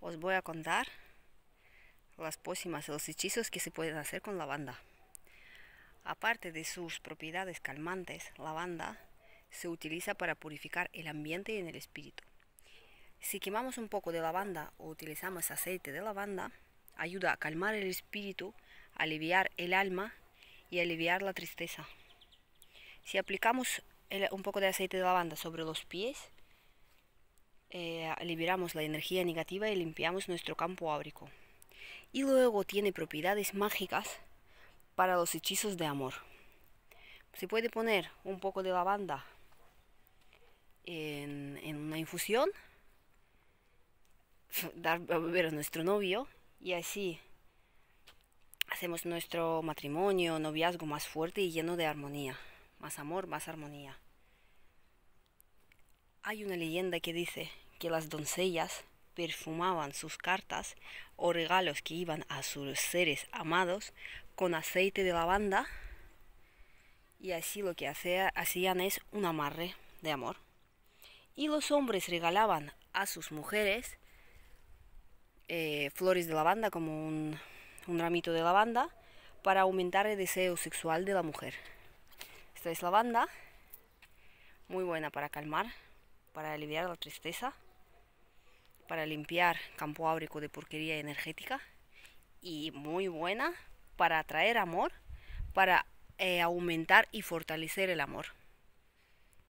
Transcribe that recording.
os voy a contar las pócimas, los hechizos que se pueden hacer con lavanda. Aparte de sus propiedades calmantes, lavanda se utiliza para purificar el ambiente y el espíritu. Si quemamos un poco de lavanda o utilizamos aceite de lavanda, ayuda a calmar el espíritu, aliviar el alma y aliviar la tristeza. Si aplicamos un poco de aceite de lavanda sobre los pies, eh, liberamos la energía negativa y limpiamos nuestro campo áurico. Y luego tiene propiedades mágicas para los hechizos de amor. Se puede poner un poco de lavanda en, en una infusión, dar a beber a nuestro novio y así hacemos nuestro matrimonio, noviazgo más fuerte y lleno de armonía. Más amor, más armonía. Hay una leyenda que dice que las doncellas perfumaban sus cartas o regalos que iban a sus seres amados con aceite de lavanda y así lo que hacían es un amarre de amor. Y los hombres regalaban a sus mujeres eh, flores de lavanda como un, un ramito de lavanda para aumentar el deseo sexual de la mujer. Esta es lavanda, muy buena para calmar, para aliviar la tristeza para limpiar campo áurico de porquería energética y muy buena para atraer amor, para eh, aumentar y fortalecer el amor.